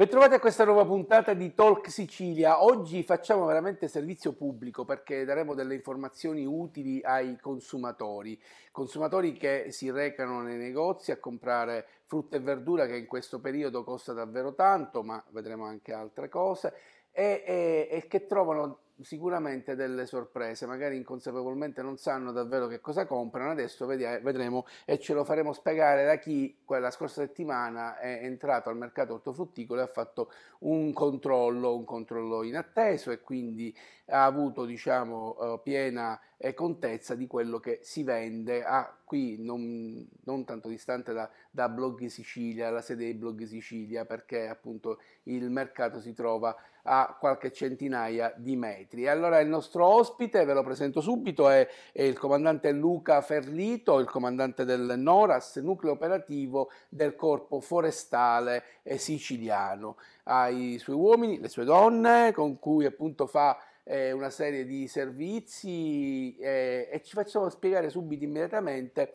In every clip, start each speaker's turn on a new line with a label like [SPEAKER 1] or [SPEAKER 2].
[SPEAKER 1] Bentrovati a questa nuova puntata di Talk Sicilia. Oggi facciamo veramente servizio pubblico perché daremo delle informazioni utili ai consumatori, consumatori che si recano nei negozi a comprare frutta e verdura che in questo periodo costa davvero tanto, ma vedremo anche altre cose, e, e, e che trovano sicuramente delle sorprese, magari inconsapevolmente non sanno davvero che cosa comprano, adesso vedremo e ce lo faremo spiegare da chi quella scorsa settimana è entrato al mercato ortofrutticolo e ha fatto un controllo, un controllo inatteso e quindi ha avuto diciamo, eh, piena contezza di quello che si vende a ah, qui non, non tanto distante da, da Blog Sicilia, la sede di Blog Sicilia, perché appunto il mercato si trova a qualche centinaia di metri. allora il nostro ospite, ve lo presento subito, è, è il comandante Luca Ferlito, il comandante del NORAS, nucleo operativo del Corpo Forestale eh, Siciliano. Ha i suoi uomini, le sue donne, con cui appunto fa eh, una serie di servizi eh, e ci facciamo spiegare subito immediatamente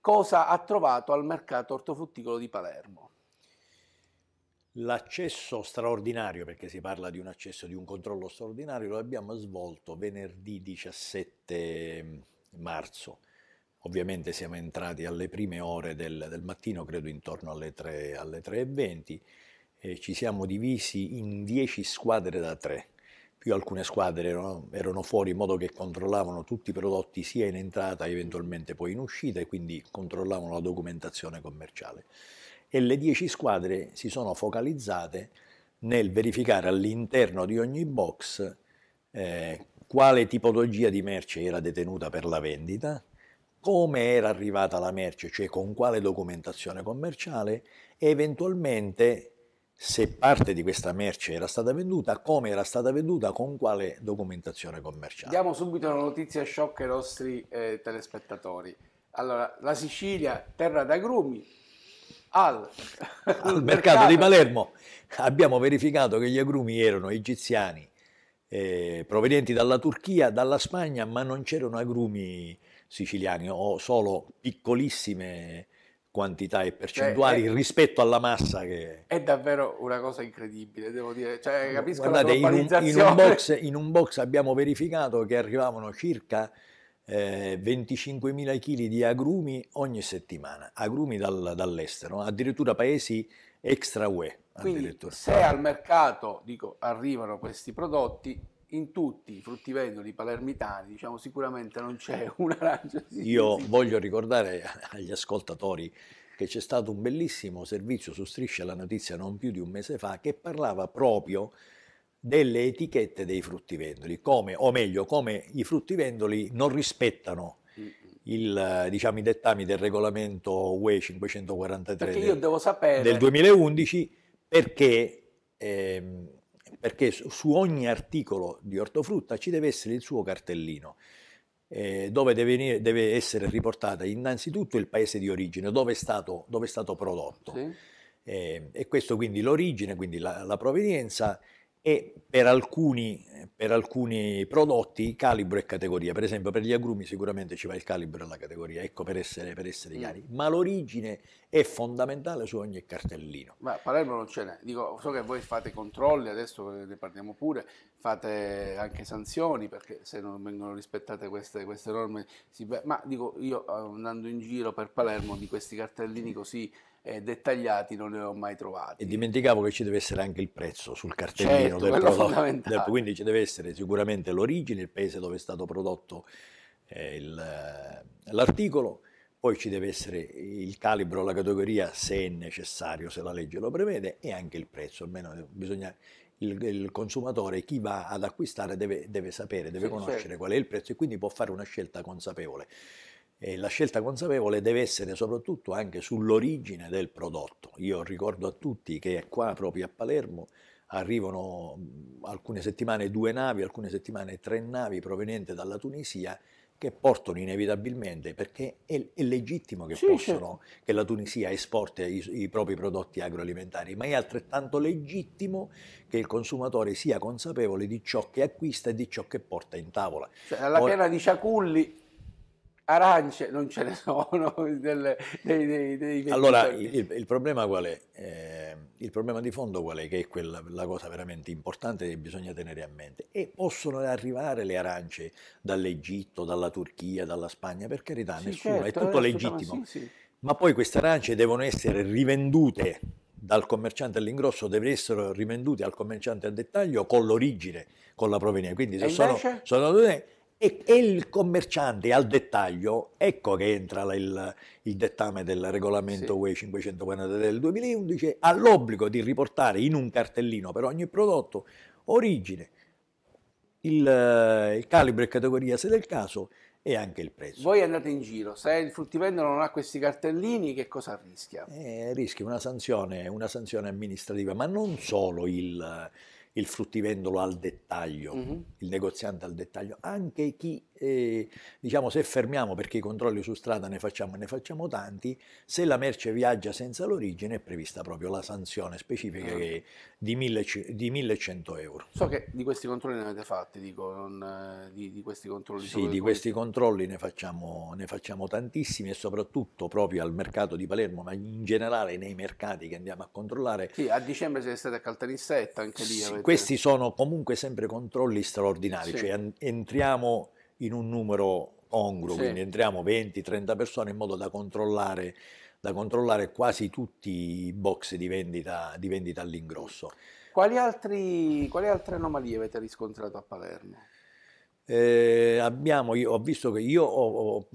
[SPEAKER 1] cosa ha trovato al mercato ortofrutticolo di Palermo.
[SPEAKER 2] L'accesso straordinario, perché si parla di un accesso, di un controllo straordinario, lo abbiamo svolto venerdì 17 mm, marzo. Ovviamente siamo entrati alle prime ore del, del mattino, credo intorno alle 3.20. Alle 3 e ci siamo divisi in 10 squadre da 3 più alcune squadre erano, erano, fuori in modo che controllavano tutti i prodotti sia in entrata eventualmente poi in uscita e quindi controllavano la documentazione commerciale e le 10 squadre si sono focalizzate nel verificare all'interno di ogni box eh, quale tipologia di merce era detenuta per la vendita, come era arrivata la merce, cioè con quale documentazione commerciale e eventualmente se parte di questa merce era stata venduta, come era stata venduta, con quale documentazione commerciale.
[SPEAKER 1] Diamo subito una notizia shock ai nostri eh, telespettatori. Allora, la Sicilia, terra d'agrumi, al, al mercato, mercato di Palermo
[SPEAKER 2] abbiamo verificato che gli agrumi erano egiziani eh, provenienti dalla Turchia, dalla Spagna, ma non c'erano agrumi siciliani o solo piccolissime quantità e percentuali Beh, cioè, è, rispetto alla massa che...
[SPEAKER 1] È davvero una cosa incredibile, devo dire. Cioè, capisco Guardate, in un, in, un box,
[SPEAKER 2] in un box abbiamo verificato che arrivavano circa eh, 25.000 kg di agrumi ogni settimana, agrumi dal, dall'estero, addirittura paesi extra UE.
[SPEAKER 1] Quindi se al mercato dico, arrivano questi prodotti, in tutti i fruttivendoli palermitani, diciamo sicuramente non c'è un arancio.
[SPEAKER 2] Io voglio ricordare agli ascoltatori che c'è stato un bellissimo servizio su Striscia la Notizia non più di un mese fa che parlava proprio delle etichette dei fruttivendoli, come, o meglio, come i fruttivendoli non rispettano il, diciamo, i dettami del regolamento UE 543
[SPEAKER 1] del, del
[SPEAKER 2] 2011 perché, ehm, perché, su ogni articolo di ortofrutta ci deve essere il suo cartellino eh, dove deve, deve, essere riportata innanzitutto il paese di origine, dove è stato, dove è stato prodotto. Sì. Eh, e questo quindi l'origine, quindi la, la provenienza e per alcuni, per alcuni, prodotti calibro e categoria. Per esempio per gli agrumi sicuramente ci va il calibro e la categoria, ecco per essere, per essere mm. chiari. Ma l'origine è fondamentale su ogni cartellino.
[SPEAKER 1] Ma a Palermo non ce n'è. Dico, so che voi fate controlli, adesso ne parliamo pure, fate anche sanzioni perché se non vengono rispettate queste, queste norme. Si... Ma dico, io andando in giro per Palermo di questi cartellini così eh, dettagliati non ne ho mai trovati.
[SPEAKER 2] E dimenticavo che ci deve essere anche il prezzo sul cartellino certo, del prodotto. Del, quindi ci deve essere sicuramente l'origine, il paese dove è stato prodotto eh, il, eh, l'articolo, poi ci deve essere il calibro, la categoria se è necessario, se la legge lo prevede, e anche il prezzo, almeno bisogna il, il, consumatore, chi va ad acquistare deve, deve sapere, deve sì, conoscere certo. qual è il prezzo e quindi può fare una scelta consapevole. E la scelta consapevole deve essere soprattutto anche sull'origine del prodotto. Io ricordo a tutti che qua proprio a Palermo arrivano alcune settimane due navi, alcune settimane tre navi provenienti dalla Tunisia che portano inevitabilmente, perché è, è legittimo che, sì, possono, sì. Certo. che, la Tunisia esporti i, i, propri prodotti agroalimentari, ma è altrettanto legittimo che il consumatore sia consapevole di ciò che acquista e di ciò che porta in tavola. Cioè, alla Ora, pena
[SPEAKER 1] di Ciaculli arance non ce ne sono. Delle, dei, dei, dei allora,
[SPEAKER 2] il, il, problema qual è? Eh, il problema di fondo qual è? Che è quella, la cosa veramente importante che bisogna tenere a mente. E possono arrivare le arance dall'Egitto, dalla Turchia, dalla Spagna, per carità, sì, nessuno, certo, è tutto legittimo. Ma, sì, sì. ma poi queste arance devono essere rivendute dal commerciante all'ingrosso deve essere rivenduti al commerciante al dettaglio con l'origine, con la provenienza. Quindi se sono, sono, e, e, il commerciante al dettaglio, ecco che entra il, il, dettame del regolamento sì. UE 540 del 2011, ha l'obbligo di riportare in un cartellino per ogni prodotto origine, il, eh, il calibro e categoria se del caso e anche il
[SPEAKER 1] prezzo. Voi andate in giro, se il fruttivendolo non ha questi cartellini, che cosa rischia?
[SPEAKER 2] Eh, rischia una sanzione, una sanzione amministrativa, ma non solo il il fruttivendolo al dettaglio, mm-hmm. il negoziante al dettaglio, anche chi e diciamo se fermiamo perché i controlli su strada ne facciamo e ne facciamo tanti, se la merce viaggia senza l'origine è prevista proprio la sanzione specifica ah. che è di, 1000, di, 1100 euro.
[SPEAKER 1] So che di questi controlli ne avete fatti, dico, non, di, di, questi controlli. Sì, di questi
[SPEAKER 2] controlli ne facciamo, ne facciamo tantissimi e soprattutto proprio al mercato di Palermo, ma in generale nei mercati che andiamo
[SPEAKER 1] a controllare. Sì, a dicembre siete stati a Caltanissetta, anche lì. avete... Questi
[SPEAKER 2] sono comunque sempre controlli straordinari, sì. cioè entriamo in un numero ongruo, sì. quindi entriamo 20-30 persone in modo da controllare, da controllare, quasi tutti i box di vendita, di vendita all'ingrosso.
[SPEAKER 1] Quali, altri, quali altre anomalie avete riscontrato a Palermo?
[SPEAKER 2] Eh, abbiamo, io, ho visto che io ho, ho,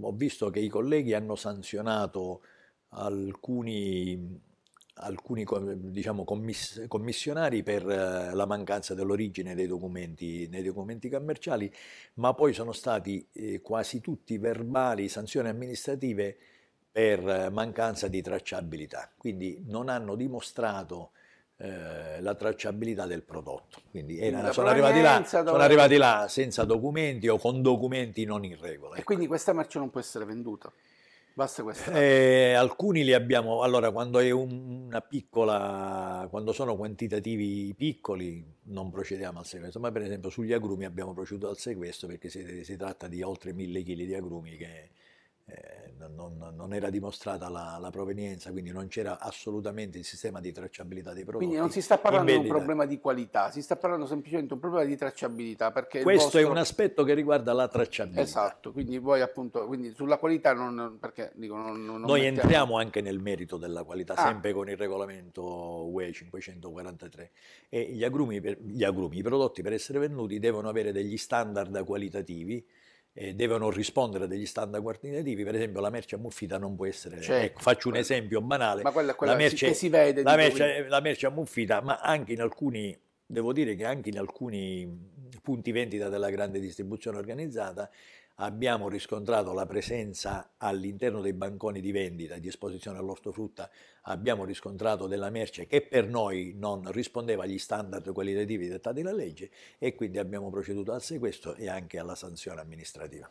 [SPEAKER 2] ho, visto che i colleghi hanno sanzionato alcuni alcuni diciamo, commiss- commissionari per eh, la mancanza dell'origine dei documenti, nei documenti commerciali, ma poi sono stati eh, quasi tutti verbali, sanzioni amministrative per eh, mancanza di tracciabilità, quindi non hanno dimostrato eh, la tracciabilità del prodotto. Quindi era, sono, arrivati là, sono, arrivati là, senza documenti o con documenti non in regola.
[SPEAKER 1] E ecco. quindi questa merce non può essere venduta? Basta questo.
[SPEAKER 2] Eh, alcuni li abbiamo, allora quando è una piccola, quando sono quantitativi piccoli non procediamo al sequestro, ma per esempio sugli agrumi abbiamo proceduto al sequestro perché si, si tratta di oltre mille kg di agrumi che eh, non, non, era dimostrata la, la, provenienza, quindi non c'era assolutamente il sistema di tracciabilità dei prodotti. Quindi non si sta parlando di un problema
[SPEAKER 1] di qualità, si sta parlando semplicemente di un problema di tracciabilità. Questo vostro... è un
[SPEAKER 2] aspetto che riguarda la tracciabilità.
[SPEAKER 1] Esatto, quindi voi appunto quindi sulla qualità non, perché, dico, non, non Noi mettiamo... entriamo
[SPEAKER 2] anche nel merito della qualità, ah. sempre con il regolamento UE 543. E gli agrumi, gli agrumi, i prodotti per essere venduti devono avere degli standard qualitativi eh, devono rispondere a degli standard quantitativi, per esempio la merce ammuffita non può essere, certo. ecco, faccio un esempio banale, ma quella, quella la merce, che si vede, la merce, la merce ammuffita, ma anche in alcuni devo dire che anche in alcuni punti vendita della grande distribuzione organizzata abbiamo riscontrato la presenza all'interno dei banconi di vendita e di esposizione all'ortofrutta, abbiamo riscontrato della merce che per noi non rispondeva agli standard qualitativi dettati dalla legge e
[SPEAKER 1] quindi abbiamo proceduto al sequestro e anche alla sanzione amministrativa.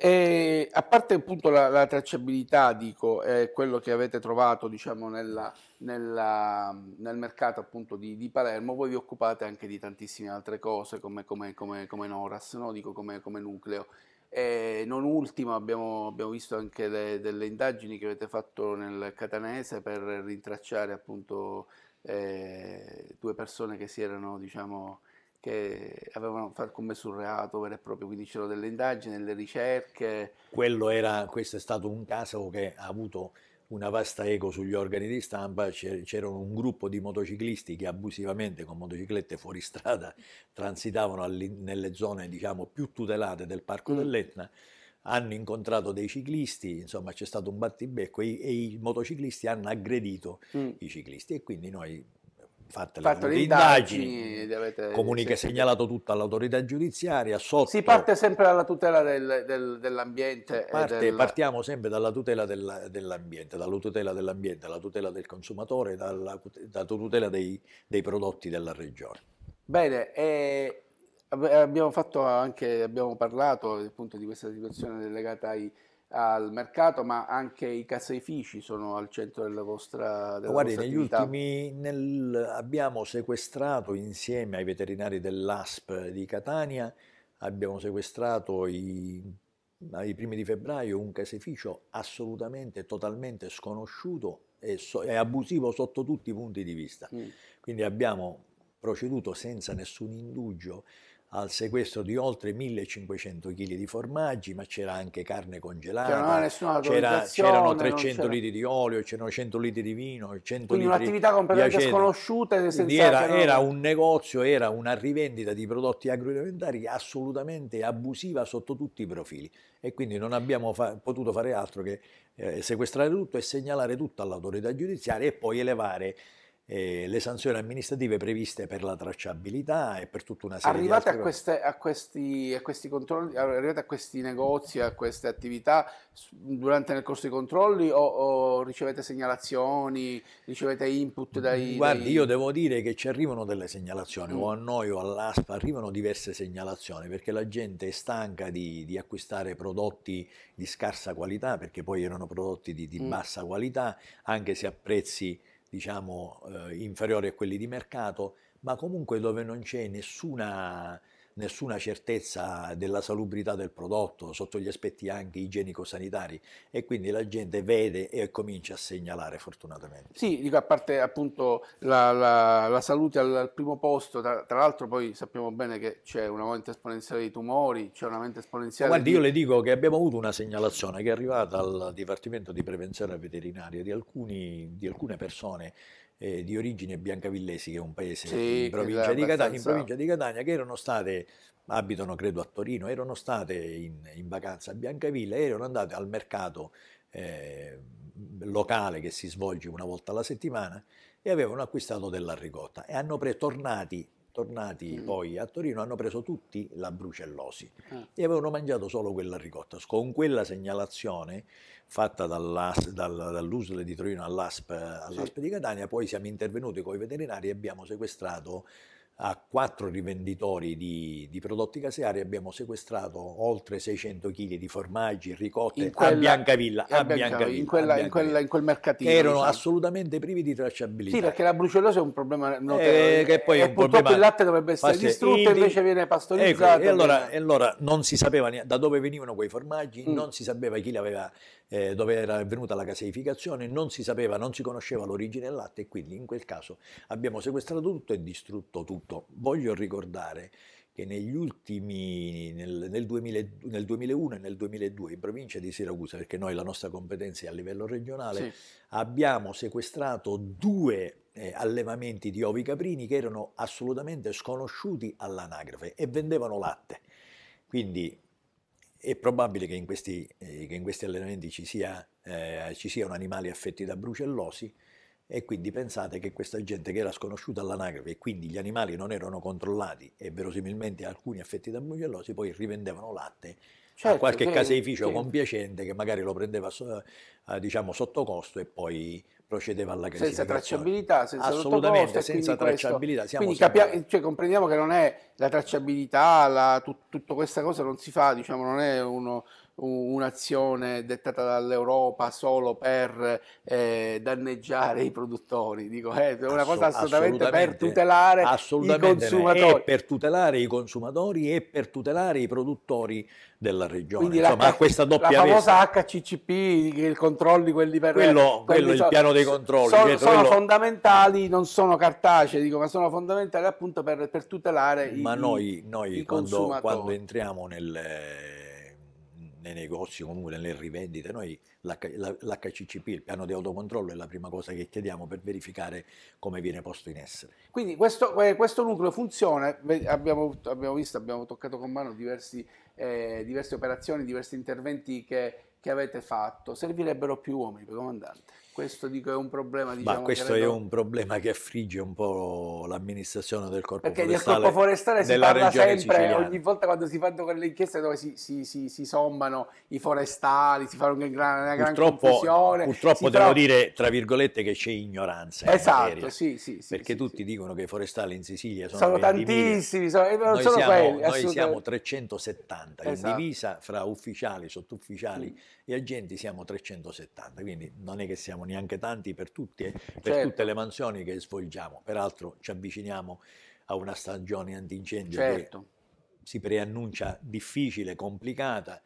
[SPEAKER 1] E a parte appunto la, la tracciabilità, dico, eh, quello che avete trovato diciamo, nella, nella, nel mercato appunto di, di, Palermo, voi vi occupate anche di tantissime altre cose come, come, come, come Noras, no? dico, come, nucleo. E eh, non ultimo abbiamo, abbiamo visto anche le, delle indagini che avete fatto nel Catanese per rintracciare appunto eh, due persone che si erano diciamo che avevano commesso un reato vero e proprio, quindi c'erano delle indagini, delle ricerche.
[SPEAKER 2] Quello era, questo è stato un caso che ha avuto una vasta eco sugli organi di stampa, c'erano un gruppo di motociclisti che abusivamente con motociclette fuori strada transitavano nelle zone diciamo, più tutelate del parco mm. dell'Etna, hanno incontrato dei ciclisti, insomma c'è stato un battibecco e, e i motociclisti hanno aggredito mm. i ciclisti e quindi noi fatte le, le indagini,
[SPEAKER 1] indagini comunica sì,
[SPEAKER 2] segnalato tutto all'autorità giudiziaria. Sotto, si parte
[SPEAKER 1] sempre dalla tutela del, del, dell'ambiente. Parte, del... Partiamo
[SPEAKER 2] sempre dalla tutela del, dell'ambiente, dalla tutela dell'ambiente, dalla tutela del consumatore, dalla, dalla tutela dei, dei, prodotti della regione.
[SPEAKER 1] Bene, eh, abbiamo, anche, abbiamo parlato appunto di questa situazione legata ai al mercato, ma anche i caseifici sono al centro della vostra, della Guardi, vostra negli ultimi
[SPEAKER 2] nel, abbiamo sequestrato insieme ai veterinari dell'ASP di Catania, abbiamo sequestrato i, ai primi di febbraio un caseificio assolutamente, totalmente sconosciuto e, so, e abusivo sotto tutti i punti di vista. Mm. Quindi abbiamo proceduto senza nessun indugio al sequestro di oltre 1500 kg di formaggi, ma c'era anche carne cioè, congelata, c'era c'erano 300 litri di olio, c'erano 100 litri di vino, 100 Quindi un'attività completamente sconosciuta. Era, cioè, era, un negozio, era una rivendita di prodotti agroalimentari assolutamente abusiva sotto tutti i profili e quindi non abbiamo fa potuto fare altro che eh, sequestrare tutto e segnalare tutto all'autorità giudiziaria e poi elevare eh, le sanzioni amministrative previste per la tracciabilità e per tutta una serie arrivate di altre a queste,
[SPEAKER 1] a questi, a questi controlli, Arrivate a questi negozi, a queste attività, durante nel corso dei controlli o, o ricevete segnalazioni, ricevete input mm, dai... Guardi, dai... io
[SPEAKER 2] devo dire che ci arrivano delle segnalazioni, mm. o a noi o all'ASPA arrivano diverse segnalazioni, perché la gente è stanca di, di acquistare prodotti di scarsa qualità, perché poi erano prodotti di, di mm. bassa qualità, anche se a prezzi diciamo, eh, inferiori a quelli di mercato, ma comunque dove non c'è nessuna nessuna certezza della salubrità del prodotto sotto gli aspetti anche igienico-sanitari e quindi la gente vede e comincia a segnalare fortunatamente.
[SPEAKER 1] Sì, dico a parte appunto la, la, la salute al, al, primo posto, tra, tra l'altro poi sappiamo bene che c'è un aumento esponenziale dei tumori, c'è un aumento esponenziale Guardi, di... io le
[SPEAKER 2] dico che abbiamo avuto una segnalazione che è arrivata al Dipartimento di Prevenzione Veterinaria di, alcuni, di alcune persone eh, di origine biancavillesi, che è un paese sì, in, provincia abbastanza... Catania, in, provincia di Catania, che erano state, abitano credo a Torino, erano state in, in vacanza a Biancavilla e erano andate al mercato eh, locale che si svolge una volta alla settimana e avevano acquistato della ricotta e hanno pre- tornati tornati mm. poi a Torino, hanno preso tutti la brucellosi ah. e avevano mangiato solo quella ricotta. Con quella segnalazione fatta dall'AS, dal, dall'USL di Torino all'ASP, all'ASP sì. di Catania, poi siamo intervenuti con i veterinari e abbiamo sequestrato a quattro rivenditori di, di, prodotti caseari abbiamo sequestrato oltre 600 kg di formaggi, ricotte
[SPEAKER 1] quella, a Biancavilla, a Biancavilla, in, quella, a Biancavilla. In, quella, in, quel mercatino. erano diciamo. assolutamente privi di tracciabilità. Sì, perché la brucellosa è un problema notevole. Eh, che poi e purtroppo problema... il latte dovrebbe essere Passe, distrutto, e invece viene ecco, pastorizzato. Ecco, e, allora, e,
[SPEAKER 2] allora, non si sapeva da dove venivano quei formaggi, mm. non si sapeva chi l'aveva, eh, dove era avvenuta la caseificazione, non si sapeva, non si conosceva l'origine del latte e quindi in quel caso abbiamo sequestrato tutto e distrutto tutto tutto. Voglio ricordare che negli ultimi, nel, nel, 2000, nel, 2001 e nel 2002 in provincia di Siracusa, perché noi la nostra competenza è a livello regionale, sì. abbiamo sequestrato due eh, allevamenti di ovi caprini che erano assolutamente sconosciuti all'anagrafe e vendevano latte. Quindi è probabile che in questi, eh, che in questi allenamenti ci, sia, eh, ci siano animali affetti da brucellosi e quindi pensate che questa gente che era sconosciuta all'anagrafe e quindi gli animali non erano controllati e verosimilmente alcuni affetti da brucellosi poi rivendevano latte certo, a qualche quindi, caseificio sì. compiacente che magari lo prendeva eh, diciamo, sotto costo e poi procedeva alla senza tracciabilità, senza assolutamente senza tracciabilità. Questo, quindi
[SPEAKER 1] capia- cioè, comprendiamo che non è la tracciabilità, la, tut, tutta questa cosa non si fa, diciamo, non è uno, un'azione dettata dall'Europa solo per eh, danneggiare i produttori. Dico, eh, è eh, una cosa assolutamente per tutelare i consumatori.
[SPEAKER 2] per tutelare i consumatori e per tutelare i produttori della regione. Quindi Insomma, la, questa doppia la famosa
[SPEAKER 1] vesta. HCCP, i controlli, quelli per... Quello, quelli quello so, il piano dei controlli. Sono, sono quello... fondamentali, non sono cartacee, dico, ma sono fondamentali appunto per, per tutelare ma i, noi, noi i quando, consumatori. quando
[SPEAKER 2] entriamo nel nei negozi, comunque nelle rivendite, noi l'HCCP, il piano di autocontrollo, è la prima cosa che chiediamo per verificare come viene posto in essere.
[SPEAKER 1] Quindi questo, questo nucleo funziona, abbiamo, abbiamo, visto, abbiamo toccato con mano diversi, eh, diverse operazioni, diversi interventi che che avete fatto, servirebbero più uomini per comandante. Questo dico, è un problema diciamo, Ma questo credo... è un
[SPEAKER 2] problema che affligge un po' l'amministrazione del corpo Perché forestale. Perché del corpo forestale si parla sempre, siciliana.
[SPEAKER 1] ogni volta quando si fanno quelle inchieste dove si, si, si, si sommano i forestali, si fa una gran, una purtroppo, Purtroppo devo fa... dire,
[SPEAKER 2] tra virgolette, che c'è ignoranza Esatto, sì, sì, sì. Perché sì, tutti sì. dicono che i forestali in Sicilia sono, sono tantissimi, sono, eh, non sono siamo, quelli. Noi siamo 370 esatto. in divisa fra ufficiali, sottufficiali, mm gli agenti siamo 370, quindi non è che siamo neanche tanti per, tutti, eh, per certo. tutte le mansioni che svolgiamo. Peraltro ci avviciniamo a una stagione antincendio certo. che si preannuncia difficile, complicata,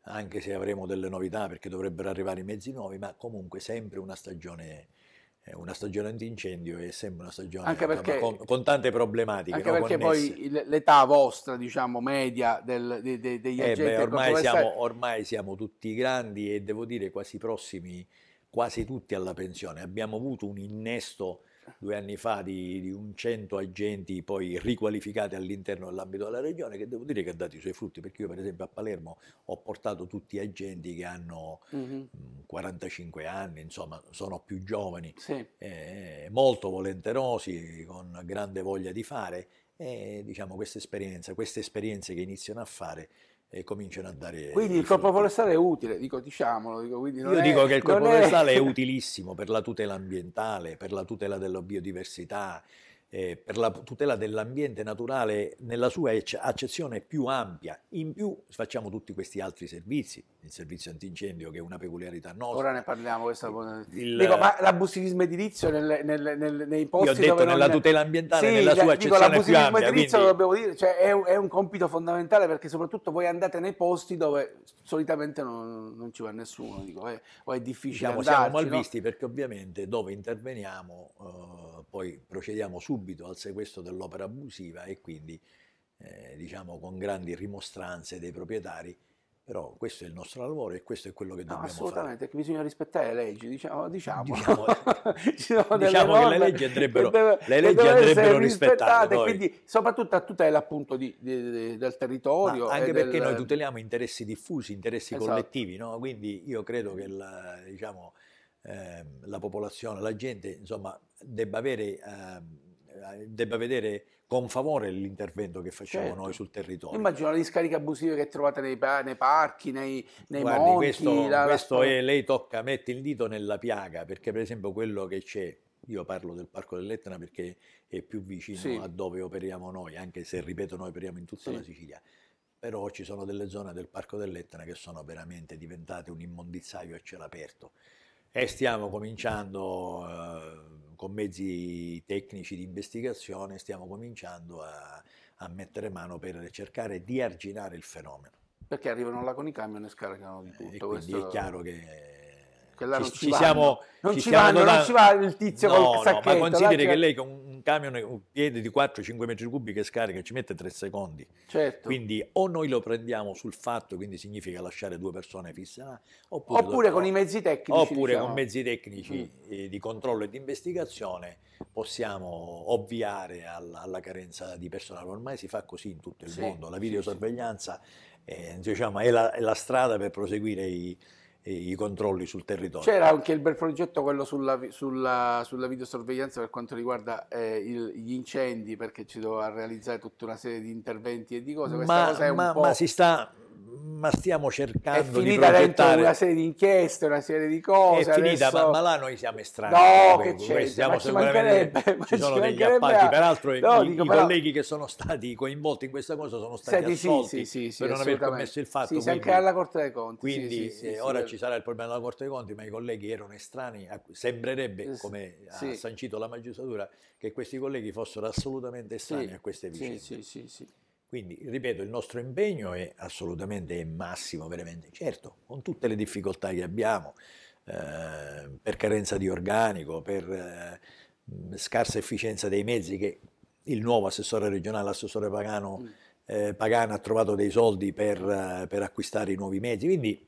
[SPEAKER 2] anche se avremo delle novità perché dovrebbero arrivare i mezzi nuovi, ma comunque sempre una stagione una stagione antincendio e sembra una stagione anche perché, con, con tante problematiche. Anche no, perché connesse.
[SPEAKER 1] poi l'età vostra, diciamo, media del, de, de, degli eh agenti... Beh, ormai, siamo,
[SPEAKER 2] ormai, siamo, tutti grandi e devo dire quasi prossimi, quasi tutti alla pensione. Abbiamo avuto un innesto due anni fa di, di un cento agenti poi riqualificati all'interno dell'ambito della regione che devo dire che ha dato i suoi frutti perché io per esempio a Palermo ho portato tutti agenti che hanno mm-hmm. 45 mm, anni, insomma sono più giovani, sì. eh, molto volenterosi, con grande voglia di fare e diciamo questa esperienza, queste esperienze che iniziano a fare e cominciano a dare... Quindi
[SPEAKER 1] il corpo forestale è utile, dico, diciamolo. Dico, Io è, dico che il corpo forestale è... è
[SPEAKER 2] utilissimo per la tutela ambientale, per la tutela della biodiversità, eh, per la tutela dell'ambiente naturale nella sua accezione più ampia. In più facciamo tutti questi altri servizi, il servizio antincendio che è una peculiarità nostra.
[SPEAKER 1] Ora ne parliamo questa il, Dico, ma l'abusivismo edilizio nel, nel, nel, nei posti Io ho detto nella non... tutela ambientale, sì, nella sua cioè, dico, accezione più ampia. L'abusivismo edilizio quindi... lo dobbiamo dire, cioè, è, è un compito fondamentale perché soprattutto voi andate nei posti dove solitamente non, non, ci va nessuno, dico, eh, o è difficile diciamo, andarci. Siamo malvisti
[SPEAKER 2] no? perché ovviamente dove interveniamo eh, poi procediamo subito al sequestro dell'opera abusiva e quindi eh, diciamo con grandi rimostranze dei proprietari però questo è il nostro lavoro e questo è quello che dobbiamo no, assolutamente,
[SPEAKER 1] fare. Assolutamente, bisogna rispettare le leggi, diciamo. Diciamo, diciamo, diciamo che le leggi andrebbero, deve, le leggi andrebbero rispettate. rispettate quindi soprattutto a tutela appunto di, di, di, del territorio. Ma anche perché del... noi
[SPEAKER 2] tuteliamo interessi diffusi, interessi esatto. collettivi, no? quindi io credo mm. che la, diciamo, eh, la popolazione, la gente insomma, debba, avere, eh, debba vedere con favore l'intervento che facciamo certo. noi sul territorio.
[SPEAKER 1] Immagino le discarica abusive che trovate nei, nei parchi, nei, nei Guardi, monti, Questo, la, questo la... è,
[SPEAKER 2] lei tocca, mette il dito nella piaga, perché per esempio quello che c'è, io parlo del Parco dell'Etna perché è più vicino sì. a dove operiamo noi, anche se, ripeto, noi operiamo in tutta sì. la Sicilia però ci sono delle zone del Parco dell'Etna che sono veramente diventate un immondizzaio a cielo aperto e stiamo cominciando eh, con mezzi tecnici di investigazione stiamo cominciando a, a mettere mano per cercare di arginare il fenomeno.
[SPEAKER 1] Perché arrivano là
[SPEAKER 2] con i camion e scaricano di eh, tutto. E quindi Questo... è chiaro che quella non ci, ci siamo, non ci, ci vanno, non ci va il tizio no, col sacchetto. No, ma consideri che lei con un camion, un piede di 4-5 metri cubi che scarica ci mette 3 secondi. Certo. Quindi o noi lo prendiamo sul fatto, quindi significa lasciare due persone fissate, oppure, oppure con i mezzi tecnici. Oppure diciamo. con mezzi tecnici mm. di controllo e di investigazione possiamo ovviare alla, alla, carenza di personale. Ormai si fa così in tutto il sì, mondo, la videosorveglianza sì, sì. È, diciamo, è, la, è la strada per proseguire i i controlli sul territorio. C'era
[SPEAKER 1] anche il bel progetto quello sulla, sulla, sulla videosorveglianza per quanto riguarda eh, il, gli incendi, perché ci doveva realizzare tutta una serie di interventi e di cose. Questa ma, cosa è un ma, po'... ma si
[SPEAKER 2] sta, ma stiamo cercando di progettare una
[SPEAKER 1] serie di inchieste, una serie di cose. È finita, adesso... ma, ma, là noi siamo estranei. No, che c'è, Questi siamo ci sicuramente ci, ci sono degli appalti, a... peraltro no, i, dico, i però...
[SPEAKER 2] colleghi che sono stati coinvolti in questa cosa sono stati Senti, assolti sì, sì, sì, per non aver commesso il fatto. Sì, quindi, anche alla Corte dei Conti. Quindi eh, ora ci sarà il problema della Corte dei Conti, ma i colleghi erano estranei, sembrerebbe, eh, come ha sancito la magistratura, che questi colleghi fossero assolutamente estranei a queste vicende. Sì, sì, sì. Quindi, ripeto, il nostro impegno è assolutamente massimo, veramente. Certo, con tutte le difficoltà che abbiamo, eh, per carenza di organico, per eh, scarsa efficienza dei mezzi, che il nuovo assessore regionale, l'assessore Pagano, mm. eh, Pagano ha trovato dei soldi per, eh, per acquistare i nuovi mezzi. Quindi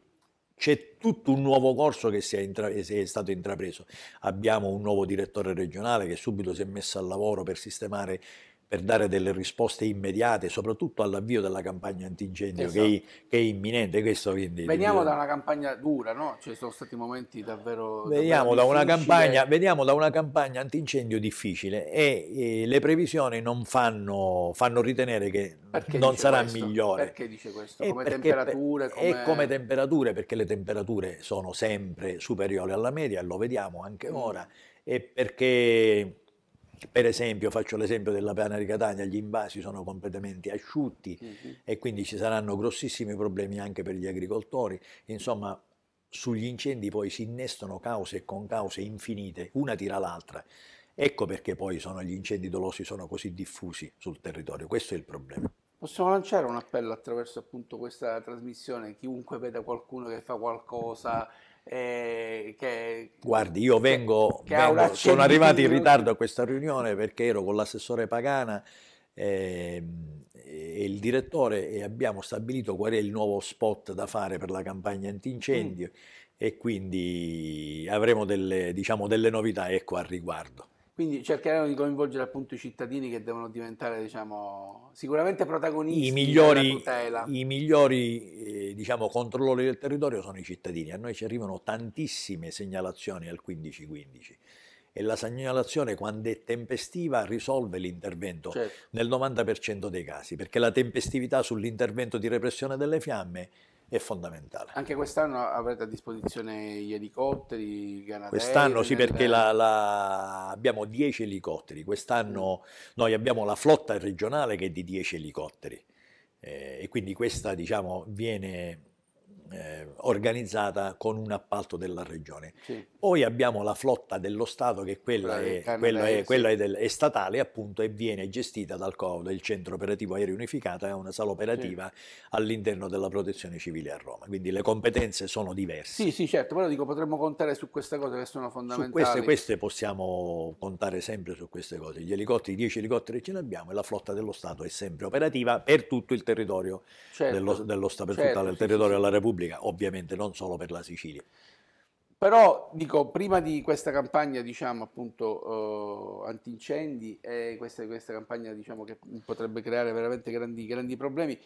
[SPEAKER 2] c'è tutto un nuovo corso che si è, intra- è, stato intrapreso. Abbiamo un nuovo direttore regionale che subito si è messo al lavoro per sistemare per dare delle risposte immediate, soprattutto all'avvio della campagna antincendio esatto. che, è, esatto. che, è, imminente. Questo quindi, veniamo da
[SPEAKER 1] una campagna dura, no? Ci sono stati momenti davvero. Veniamo, davvero da, una campagna,
[SPEAKER 2] veniamo da una campagna antincendio difficile e, e le previsioni non fanno, fanno ritenere che perché non sarà questo? migliore.
[SPEAKER 1] Perché dice questo? Come perché, temperature? Come... E come
[SPEAKER 2] temperature, perché le temperature sono sempre superiori alla media, lo vediamo anche mm. ora, e perché per esempio, faccio l'esempio della Piana di Catania, gli invasi sono completamente asciutti mm-hmm. e quindi ci saranno grossissimi problemi anche per gli agricoltori. Insomma, sugli incendi poi si innestano cause e con cause infinite, una tira l'altra. Ecco perché poi gli incendi dolosi sono così diffusi sul territorio, questo è il problema.
[SPEAKER 1] Possiamo lanciare un appello attraverso appunto questa trasmissione, chiunque veda qualcuno che fa qualcosa eh, che, Guardi, io vengo, che, vengo sono arrivato in ritardo
[SPEAKER 2] a questa riunione perché ero con l'assessore Pagana eh, e il direttore e abbiamo stabilito qual è il nuovo spot da fare per la campagna antincendio mm. e quindi avremo delle, diciamo, delle novità ecco, al riguardo.
[SPEAKER 1] Quindi cercheranno di coinvolgere appunto i cittadini che devono diventare diciamo, sicuramente protagonisti. I migliori,
[SPEAKER 2] i migliori eh, diciamo, controllori del territorio sono i cittadini. A noi ci arrivano tantissime segnalazioni al 1515 e la segnalazione quando è tempestiva risolve l'intervento certo. nel 90% dei casi, perché la tempestività sull'intervento di repressione delle fiamme è fondamentale.
[SPEAKER 1] Anche quest'anno avrete a disposizione gli elicotteri? Canadere, quest'anno sì perché
[SPEAKER 2] la, la... abbiamo 10 elicotteri, quest'anno mm. noi abbiamo la flotta regionale che è di 10 elicotteri eh, e quindi questa diciamo viene eh, organizzata con un appalto della regione. Sì. Poi abbiamo la flotta dello Stato che quella, è, quella, è, quella è, del, è, statale appunto e viene gestita dal COV, del Centro Operativo Aereo Unificato, è una sala operativa sì. all'interno della Protezione Civile a Roma, quindi le competenze sono diverse.
[SPEAKER 1] Sì, sì, certo, però dico potremmo contare su queste cose che sono fondamentali. Queste,
[SPEAKER 2] queste, possiamo contare sempre su queste cose, gli elicotteri, 10 elicotteri ce ne abbiamo e la flotta dello Stato è sempre operativa per tutto il territorio
[SPEAKER 1] certo. dello, dello
[SPEAKER 2] Stato, per certo, tutto il territorio della Repubblica Repubblica, ovviamente non solo per la Sicilia.
[SPEAKER 1] Però dico, prima di questa campagna, diciamo appunto, eh, antincendi e questa, questa campagna diciamo, che potrebbe creare veramente grandi, grandi, problemi,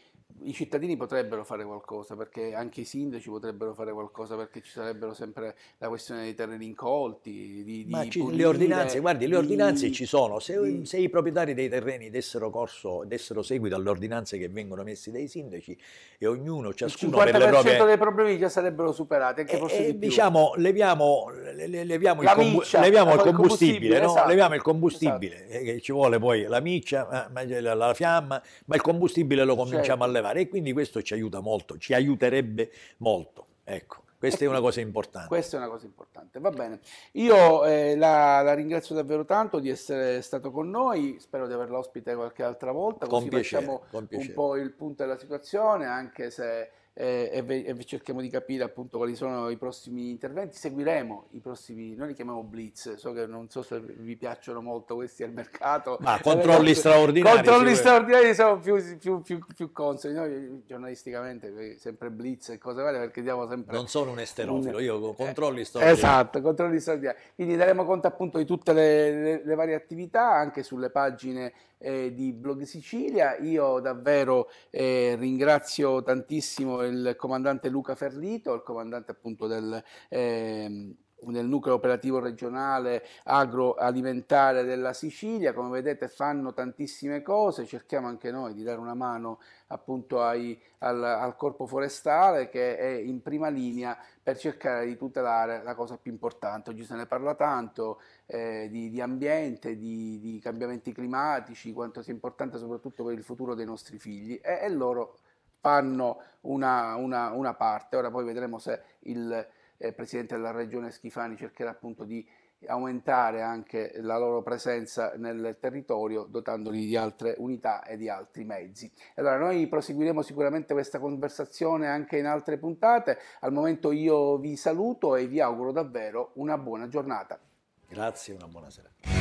[SPEAKER 1] i cittadini potrebbero fare qualcosa, perché anche i sindaci potrebbero fare qualcosa, perché ci sarebbero sempre la questione dei terreni incolti, di, di ci, le ordinanze, guardi, le ordinanze di, ci
[SPEAKER 2] sono, se, di, se, i proprietari dei terreni dessero, corso, dessero seguito alle ordinanze che vengono messe dai sindaci e ognuno, ciascuno per le proprie... Il 50% dei
[SPEAKER 1] problemi già sarebbero superati,
[SPEAKER 2] anche eh, forse e, eh, di più. Diciamo, leviamo, leviamo, il, miccia, leviamo il, combustibile, combustibile, no? esatto, leviamo il combustibile esatto. Eh, che ci vuole poi la miccia, la fiamma, ma il combustibile lo cominciamo certo. a levare e quindi questo ci aiuta molto, ci aiuterebbe molto. Ecco. Questa è una cosa importante.
[SPEAKER 1] Questa è una cosa importante, va bene. Io eh, la, la, ringrazio davvero tanto di essere stato con noi, spero di averla ospite qualche altra volta, così con piacere, facciamo con un po' il punto della situazione, anche se eh, e, e, cerchiamo di capire appunto quali sono i prossimi interventi. Seguiremo i prossimi, noi li chiamiamo blitz, so che non so se vi piacciono molto questi al mercato. Ma controlli straordinari. Controlli straordinari siamo più, più, più, più consoli, noi giornalisticamente sempre blitz e cose varie perché diamo sempre... Non sono un esterofilo, un... io controlli eh, straordinari. Esatto, controlli straordinari. Quindi daremo conto appunto di tutte le, le, le varie attività anche sulle pagine eh, di Blog Sicilia. Io davvero eh, ringrazio tantissimo il comandante Luca Ferlito, il comandante appunto del... Eh, nel nucleo operativo regionale agroalimentare della Sicilia, come vedete fanno tantissime cose, cerchiamo anche noi di dare una mano appunto ai, al, al corpo forestale che è in prima linea per cercare di tutelare la cosa più importante, oggi se ne parla tanto eh, di, di, ambiente, di, di, cambiamenti climatici, quanto sia importante soprattutto per il futuro dei nostri figli e, e loro fanno una, una, una parte, ora poi vedremo se il eh, il presidente della regione Schifani cercherà appunto di aumentare anche la loro presenza nel territorio dotandoli di altre unità e di altri mezzi. Allora noi proseguiremo sicuramente questa conversazione anche in altre puntate, al momento io vi saluto e vi auguro davvero una buona giornata.
[SPEAKER 2] Grazie, una buona serata.